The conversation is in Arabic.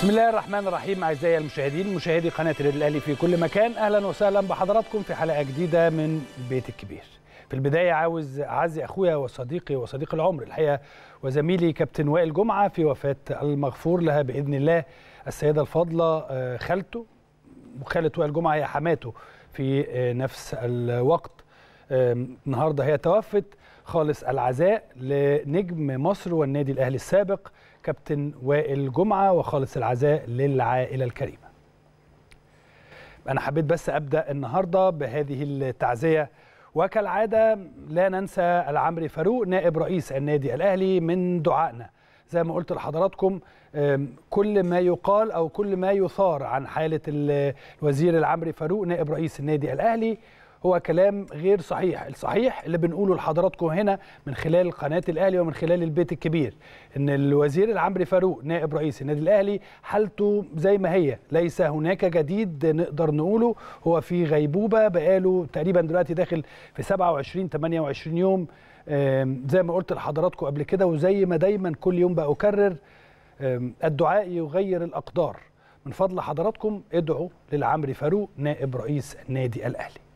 بسم الله الرحمن الرحيم اعزائي المشاهدين مشاهدي قناه النادي الاهلي في كل مكان اهلا وسهلا بحضراتكم في حلقه جديده من بيت الكبير في البدايه عاوز اعزي اخويا وصديقي وصديق العمر الحقيقه وزميلي كابتن وائل جمعه في وفاه المغفور لها باذن الله السيده الفاضله آه، خالته وخاله وائل جمعه هي حماته في آه، نفس الوقت النهارده هي توفت خالص العزاء لنجم مصر والنادي الاهلي السابق كابتن وائل جمعه وخالص العزاء للعائله الكريمه. انا حبيت بس ابدا النهارده بهذه التعزيه وكالعاده لا ننسى العمري فاروق نائب رئيس النادي الاهلي من دعائنا. زي ما قلت لحضراتكم كل ما يقال او كل ما يثار عن حاله الوزير العمري فاروق نائب رئيس النادي الاهلي هو كلام غير صحيح الصحيح اللي بنقوله لحضراتكم هنا من خلال قناه الاهلي ومن خلال البيت الكبير ان الوزير العمري فاروق نائب رئيس النادي الاهلي حالته زي ما هي ليس هناك جديد نقدر نقوله هو في غيبوبه بقاله تقريبا دلوقتي داخل في 27 28 يوم زي ما قلت لحضراتكم قبل كده وزي ما دايما كل يوم بقى أكرر الدعاء يغير الأقدار من فضل حضراتكم ادعوا للعمري فاروق نائب رئيس النادي الأهلي